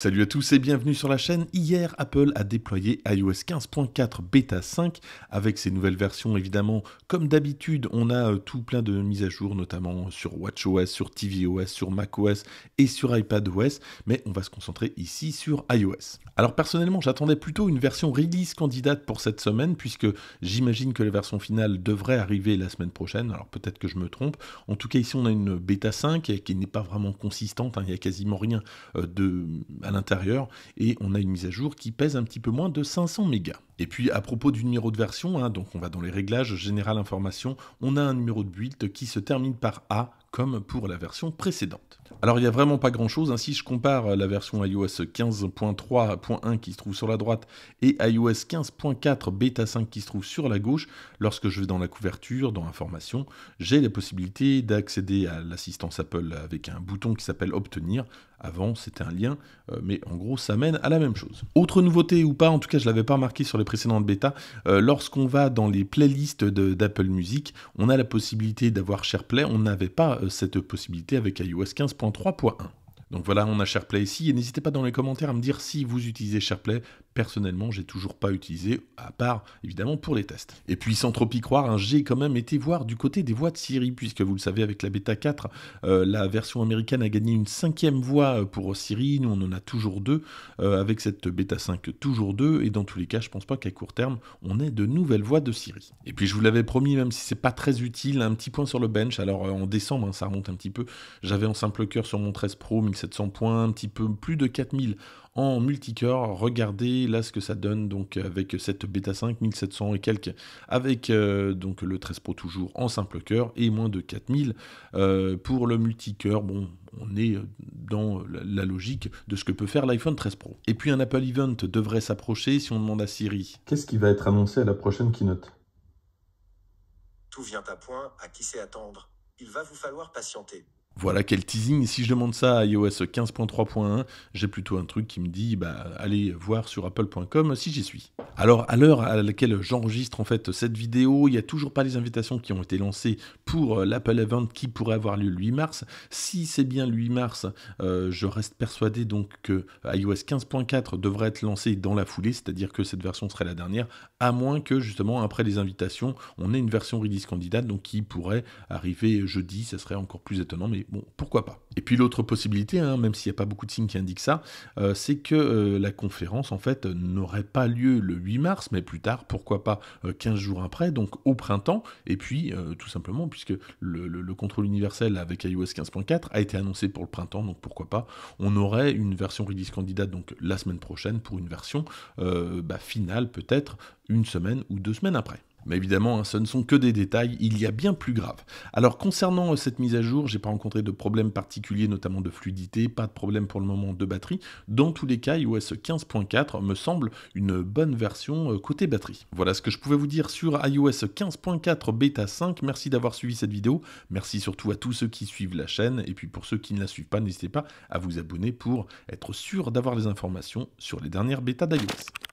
Salut à tous et bienvenue sur la chaîne. Hier, Apple a déployé iOS 15.4 Beta 5 avec ses nouvelles versions évidemment. Comme d'habitude, on a euh, tout plein de mises à jour, notamment sur WatchOS, sur tvOS, sur macOS et sur iPadOS, mais on va se concentrer ici sur iOS. Alors personnellement, j'attendais plutôt une version release candidate pour cette semaine, puisque j'imagine que la version finale devrait arriver la semaine prochaine, alors peut-être que je me trompe. En tout cas, ici on a une Beta 5 qui n'est pas vraiment consistante, hein. il n'y a quasiment rien euh, de à l'intérieur et on a une mise à jour qui pèse un petit peu moins de 500 mégas. Et puis à propos du numéro de version, hein, donc on va dans les réglages, général information, on a un numéro de build qui se termine par A pour la version précédente. Alors il n'y a vraiment pas grand chose, Ainsi, hein. je compare la version iOS 15.3.1 qui se trouve sur la droite et iOS 15.4 bêta 5 qui se trouve sur la gauche, lorsque je vais dans la couverture, dans Information, j'ai la possibilité d'accéder à l'assistance Apple avec un bouton qui s'appelle Obtenir. Avant c'était un lien, euh, mais en gros ça mène à la même chose. Autre nouveauté ou pas, en tout cas je l'avais pas remarqué sur les précédentes bêta, euh, lorsqu'on va dans les playlists d'Apple Music, on a la possibilité d'avoir SharePlay, on n'avait pas euh, cette possibilité avec iOS 15.3.1. Donc voilà, on a SharePlay ici. Et n'hésitez pas dans les commentaires à me dire si vous utilisez SharePlay. Personnellement, j'ai toujours pas utilisé, à part évidemment pour les tests. Et puis sans trop y croire, hein, j'ai quand même été voir du côté des voix de Siri, puisque vous le savez, avec la bêta 4, euh, la version américaine a gagné une cinquième voix euh, pour Siri. Nous, on en a toujours deux. Euh, avec cette bêta 5, toujours deux. Et dans tous les cas, je pense pas qu'à court terme, on ait de nouvelles voix de Siri. Et puis je vous l'avais promis, même si c'est pas très utile, un petit point sur le bench. Alors en décembre, hein, ça remonte un petit peu. J'avais en simple cœur sur mon 13 Pro 700 points, un petit peu plus de 4000 en multicœur. Regardez là ce que ça donne donc avec cette bêta 5 1700 et quelques avec euh, donc le 13 Pro toujours en simple cœur et moins de 4000 euh, pour le multicœur. Bon, on est dans la logique de ce que peut faire l'iPhone 13 Pro. Et puis un Apple Event devrait s'approcher si on demande à Siri. Qu'est-ce qui va être annoncé à la prochaine keynote Tout vient à point, à qui sait attendre. Il va vous falloir patienter. Voilà quel teasing. si je demande ça à iOS 15.3.1, j'ai plutôt un truc qui me dit bah, allez voir sur apple.com si j'y suis. Alors, à l'heure à laquelle j'enregistre en fait cette vidéo, il n'y a toujours pas les invitations qui ont été lancées pour euh, l'Apple Event qui pourrait avoir lieu le 8 mars. Si c'est bien le 8 mars, euh, je reste persuadé donc que iOS 15.4 devrait être lancé dans la foulée, c'est-à-dire que cette version serait la dernière, à moins que justement après les invitations, on ait une version release candidate donc qui pourrait arriver jeudi. Ça serait encore plus étonnant, mais bon, pourquoi pas. Et puis l'autre possibilité, hein, même s'il n'y a pas beaucoup de signes qui indiquent ça, euh, c'est que euh, la conférence en fait n'aurait pas lieu le 8 mars, mais plus tard, pourquoi pas 15 euh, jours après, donc au printemps, et puis tout simplement, puisque le, contrôle universel avec iOS 15.4 a été annoncé pour le printemps, donc pourquoi pas, on aurait une version release candidate donc la semaine prochaine pour une version bah, finale peut-être une semaine ou deux semaines après. Mais évidemment, hein, ce ne sont que des détails, il y a bien plus grave. Alors concernant euh, cette mise à jour, j'ai pas rencontré de problème particulier, notamment de fluidité, pas de problème pour le moment de batterie. Dans tous les cas, iOS 15.4 me semble une bonne version euh, côté batterie. Voilà ce que je pouvais vous dire sur iOS 15.4 Beta 5. Merci d'avoir suivi cette vidéo. Merci surtout à tous ceux qui suivent la chaîne. Et puis pour ceux qui ne la suivent pas, n'hésitez pas à vous abonner pour être sûr d'avoir les informations sur les dernières bêtas d'iOS.